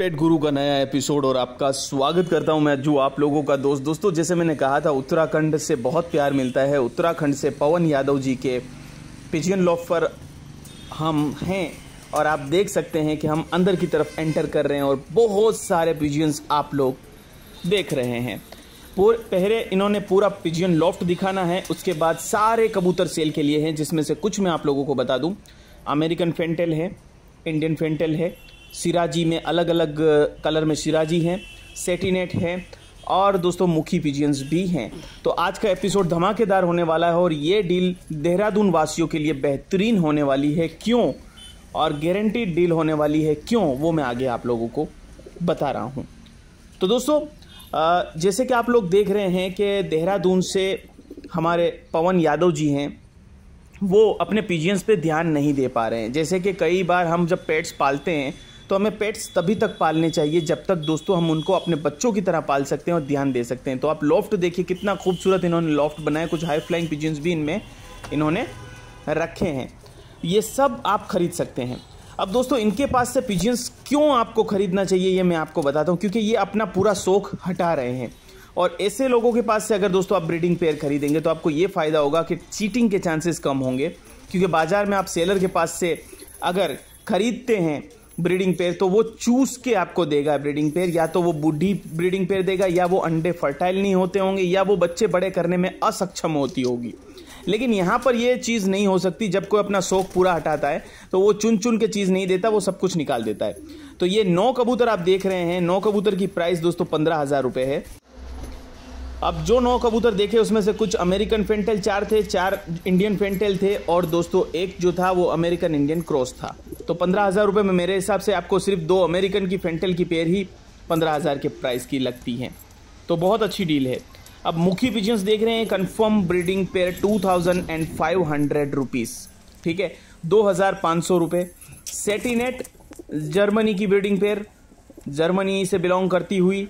पेट गुरु का नया एपिसोड और आपका स्वागत करता हूं मैं जो आप लोगों का दोस्त दोस्तों जैसे मैंने कहा था उत्तराखंड से बहुत प्यार मिलता है उत्तराखंड से पवन यादव जी के पिजियन लॉफ पर हम हैं और आप देख सकते हैं कि हम अंदर की तरफ एंटर कर रहे हैं और बहुत सारे पिजियंस आप लोग देख रहे हैं पहले इन्होंने पूरा पिजियन लॉफ्ट दिखाना है उसके बाद सारे कबूतर सेल के लिए हैं जिसमें से कुछ मैं आप लोगों को बता दूँ अमेरिकन फेंटेल है इंडियन फेंटेल है सिराजी में अलग अलग कलर में सिराजी हैं सेटिनेट है और दोस्तों मुखी पिजियंस भी हैं तो आज का एपिसोड धमाकेदार होने वाला है और ये डील देहरादून वासियों के लिए बेहतरीन होने वाली है क्यों और गारंटीड डील होने वाली है क्यों वो मैं आगे आप लोगों को बता रहा हूँ तो दोस्तों जैसे कि आप लोग देख रहे हैं कि देहरादून से हमारे पवन यादव जी हैं वो अपने पिजियंस पे ध्यान नहीं दे पा रहे हैं जैसे कि कई बार हम जब पेट्स पालते हैं तो हमें पेट्स तभी तक पालने चाहिए जब तक दोस्तों हम उनको अपने बच्चों की तरह पाल सकते हैं और ध्यान दे सकते हैं तो आप लॉफ्ट देखिए कितना खूबसूरत इन्होंने लॉफ्ट बनाया कुछ हाई फ्लाइंग पिजन्स भी इनमें इन्होंने रखे हैं ये सब आप खरीद सकते हैं अब दोस्तों इनके पास से पिजियंस क्यों आपको खरीदना चाहिए ये मैं आपको बताता हूँ क्योंकि ये अपना पूरा शौक हटा रहे हैं और ऐसे लोगों के पास से अगर दोस्तों आप ब्रीडिंग पेयर खरीदेंगे तो आपको ये फ़ायदा होगा कि चीटिंग के चांसेस कम होंगे क्योंकि बाज़ार में आप सेलर के पास से अगर खरीदते हैं ब्रीडिंग पेयर तो वो चूज के आपको देगा ब्रीडिंग पेयर या तो वो बूढ़ी ब्रीडिंग पेयर देगा या वो अंडे फर्टाइल नहीं होते होंगे या वो बच्चे बड़े करने में असक्षम होती होगी लेकिन यहाँ पर ये चीज़ नहीं हो सकती जब कोई अपना शौक पूरा हटाता है तो वो चुन चुन के चीज़ नहीं देता वो सब कुछ निकाल देता है तो ये नौ कबूतर आप देख रहे हैं नौ कबूतर की प्राइस दोस्तों पंद्रह हज़ार रुपये है अब जो नौ कबूतर देखे उसमें से कुछ अमेरिकन फेंटेल चार थे चार इंडियन फेंटेल थे और दोस्तों एक जो था वो अमेरिकन इंडियन क्रॉस था तो पंद्रह हज़ार रुपये में मेरे हिसाब से आपको सिर्फ दो अमेरिकन की फेंटल की पेयर ही पंद्रह हज़ार के प्राइस की लगती हैं तो बहुत अच्छी डील है अब मुखी पिजन्स देख रहे हैं confirm breeding pair two thousand and five hundred rupees ठीक है दो हज़ार पाँच सौ रुपये सेटिनेट जर्मनी की ब्रीडिंग पेयर जर्मनी से बिलोंग करती हुई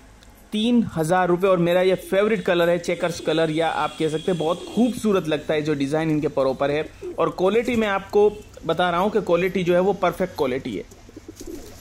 तीन हज़ार रुपये और मेरा ये फेवरेट कलर है चेकर्स कलर या आप कह सकते हैं बहुत खूबसूरत लगता है जो डिज़ाइन इनके परोपर है और क्वालिटी में आपको बता रहा हूँ कि क्वालिटी जो है वो परफेक्ट क्वालिटी है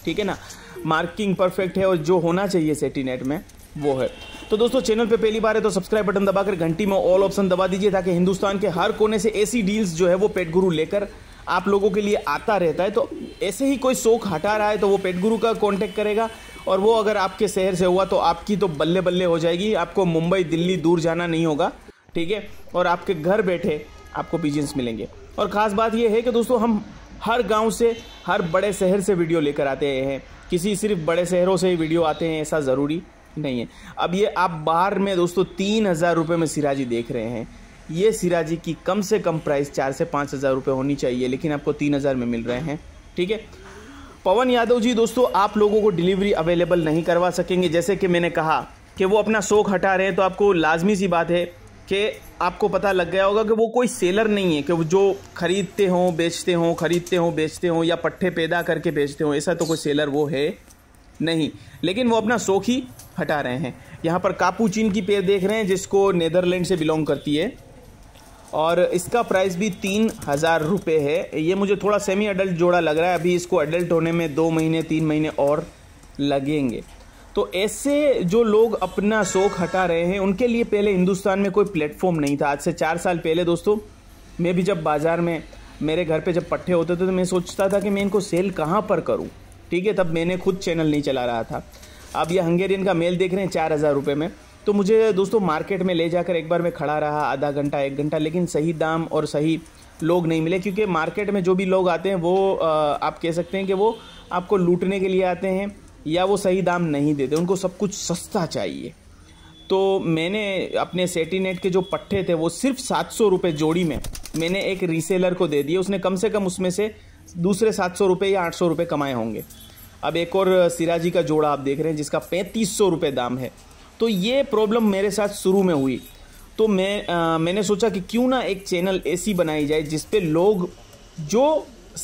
ठीक है ना मार्किंग परफेक्ट है और जो होना चाहिए सेटीनेट में वो है तो दोस्तों चैनल पे पहली बार है तो सब्सक्राइब बटन दबाकर घंटी में ऑल ऑप्शन दबा दीजिए ताकि हिंदुस्तान के हर कोने से ऐसी डील्स जो है वो पेट गुरु लेकर आप लोगों के लिए आता रहता है तो ऐसे ही कोई शोक हटा रहा है तो वो पेट गुरु का कॉन्टेक्ट करेगा और वो अगर आपके शहर से हुआ तो आपकी तो बल्ले बल्ले हो जाएगी आपको मुंबई दिल्ली दूर जाना नहीं होगा ठीक है और आपके घर बैठे आपको पिजन्स मिलेंगे और ख़ास बात यह है कि दोस्तों हम हर गांव से हर बड़े शहर से वीडियो लेकर आते हैं किसी सिर्फ बड़े शहरों से ही वीडियो आते हैं ऐसा ज़रूरी नहीं है अब ये आप बाहर में दोस्तों तीन हज़ार रुपये में सिराजी देख रहे हैं ये सिराजी की कम से कम प्राइस चार से पाँच हज़ार रुपये होनी चाहिए लेकिन आपको तीन हज़ार में मिल रहे हैं ठीक है पवन यादव जी दोस्तों आप लोगों को डिलीवरी अवेलेबल नहीं करवा सकेंगे जैसे कि मैंने कहा कि वो अपना शौक हटा रहे हैं तो आपको लाजमी सी बात है कि आपको पता लग गया होगा कि वो कोई सेलर नहीं है कि वो जो खरीदते हों बेचते हों खरीदते हों बेचते हों या पट्टे पैदा करके बेचते हों ऐसा तो कोई सेलर वो है नहीं लेकिन वो अपना शौक ही हटा रहे हैं यहाँ पर कापूचिन की पेड़ देख रहे हैं जिसको नेदरलैंड से बिलोंग करती है और इसका प्राइस भी तीन हज़ार रुपये है ये मुझे थोड़ा सेमी अडल्ट जोड़ा लग रहा है अभी इसको अडल्ट होने में दो महीने तीन महीने और लगेंगे तो ऐसे जो लोग अपना शौक हटा रहे हैं उनके लिए पहले हिंदुस्तान में कोई प्लेटफॉर्म नहीं था आज से चार साल पहले दोस्तों मैं भी जब बाज़ार में मेरे घर पे जब पट्टे होते थे तो मैं सोचता था कि मैं इनको सेल कहाँ पर करूँ ठीक है तब मैंने खुद चैनल नहीं चला रहा था अब यह हंगेरियन का मेल देख रहे हैं चार हज़ार रुपये में तो मुझे दोस्तों मार्केट में ले जाकर एक बार मैं खड़ा रहा आधा घंटा एक घंटा लेकिन सही दाम और सही लोग नहीं मिले क्योंकि मार्केट में जो भी लोग आते हैं वो आप कह सकते हैं कि वो आपको लूटने के लिए आते हैं या वो सही दाम नहीं देते उनको सब कुछ सस्ता चाहिए तो मैंने अपने सेटीनेट के जो पट्टे थे वो सिर्फ सात सौ रुपये जोड़ी में मैंने एक रीसेलर को दे दिए उसने कम से कम उसमें से दूसरे सात सौ रुपये या आठ सौ रुपये कमाए होंगे अब एक और सिराजी का जोड़ा आप देख रहे हैं जिसका पैंतीस सौ रुपये दाम है तो ये प्रॉब्लम मेरे साथ शुरू में हुई तो मैं आ, मैंने सोचा कि क्यों ना एक चैनल ऐसी बनाई जाए जिस पे लोग जो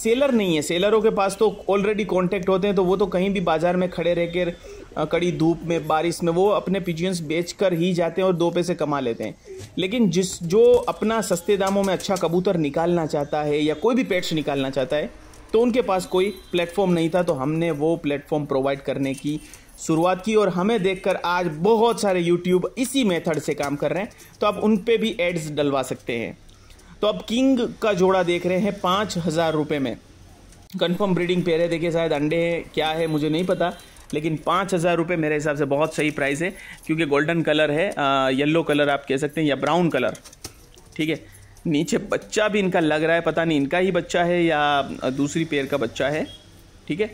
सेलर नहीं है सेलरों के पास तो ऑलरेडी कॉन्टैक्ट होते हैं तो वो तो कहीं भी बाज़ार में खड़े रह कर कड़ी धूप में बारिश में वो अपने पिजियंस बेच कर ही जाते हैं और दो पैसे कमा लेते हैं लेकिन जिस जो अपना सस्ते दामों में अच्छा कबूतर निकालना चाहता है या कोई भी पेट्स निकालना चाहता है तो उनके पास कोई प्लेटफॉर्म नहीं था तो हमने वो प्लेटफॉर्म प्रोवाइड करने की शुरुआत की और हमें देखकर आज बहुत सारे यूट्यूब इसी मेथड से काम कर रहे हैं तो आप उन पर भी एड्स डलवा सकते हैं तो अब किंग का जोड़ा देख रहे हैं पाँच हज़ार रुपये में कन्फर्म ब्रीडिंग पेयर है देखिए शायद अंडे हैं क्या है मुझे नहीं पता लेकिन पाँच हज़ार रुपये मेरे हिसाब से बहुत सही प्राइस है क्योंकि गोल्डन कलर है येलो कलर आप कह सकते हैं या ब्राउन कलर ठीक है नीचे बच्चा भी इनका लग रहा है पता नहीं इनका ही बच्चा है या दूसरी पेयर का बच्चा है ठीक है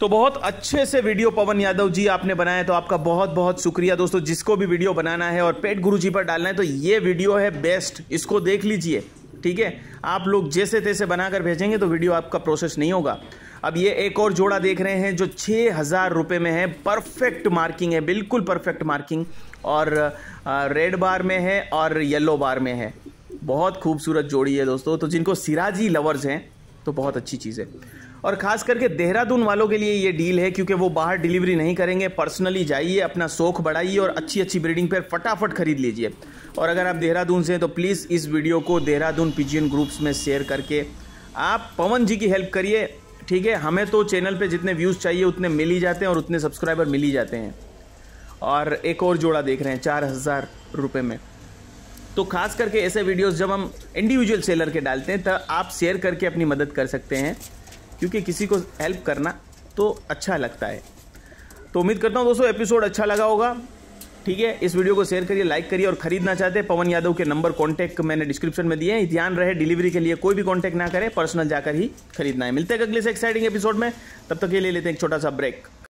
तो बहुत अच्छे से वीडियो पवन यादव जी आपने बनाया तो आपका बहुत बहुत शुक्रिया दोस्तों जिसको भी वीडियो बनाना है और पेट गुरु जी पर डालना है तो ये वीडियो है बेस्ट इसको देख लीजिए ठीक है आप लोग जैसे तैसे बनाकर भेजेंगे तो वीडियो आपका प्रोसेस नहीं होगा अब ये एक और जोड़ा देख रहे हैं जो छः हज़ार रुपये में है परफेक्ट मार्किंग है बिल्कुल परफेक्ट मार्किंग और रेड बार में है और येलो बार में है बहुत खूबसूरत जोड़ी है दोस्तों तो जिनको सिराजी लवर्स हैं तो बहुत अच्छी चीज़ है और ख़ास करके देहरादून वालों के लिए ये डील है क्योंकि वो बाहर डिलीवरी नहीं करेंगे पर्सनली जाइए अपना शौक बढ़ाइए और अच्छी अच्छी ब्रीडिंग पर फटाफट खरीद लीजिए और अगर आप देहरादून से हैं तो प्लीज़ इस वीडियो को देहरादून पिजियन ग्रुप्स में शेयर करके आप पवन जी की हेल्प करिए ठीक है हमें तो चैनल पर जितने व्यूज़ चाहिए उतने मिल ही जाते हैं और उतने सब्सक्राइबर मिल ही जाते हैं और एक और जोड़ा देख रहे हैं चार हज़ार रुपये में तो खास करके ऐसे वीडियोस जब हम इंडिविजुअल सेलर के डालते हैं तो आप शेयर करके अपनी मदद कर सकते हैं क्योंकि किसी को हेल्प करना तो अच्छा लगता है तो उम्मीद करता हूँ दोस्तों एपिसोड अच्छा लगा होगा ठीक है इस वीडियो को शेयर करिए लाइक करिए और खरीदना चाहते हैं पवन यादव के नंबर कॉन्टैक्ट मैंने डिस्क्रिप्शन में दिए हैं ध्यान रहे डिलीवरी के लिए कोई भी कॉन्टैक्ट ना करें पर्सनल जाकर ही खरीदना है मिलते हैं अगले से एक्साइटिंग एपिसोड में तब तक तो के लिए लेते हैं एक छोटा सा ब्रेक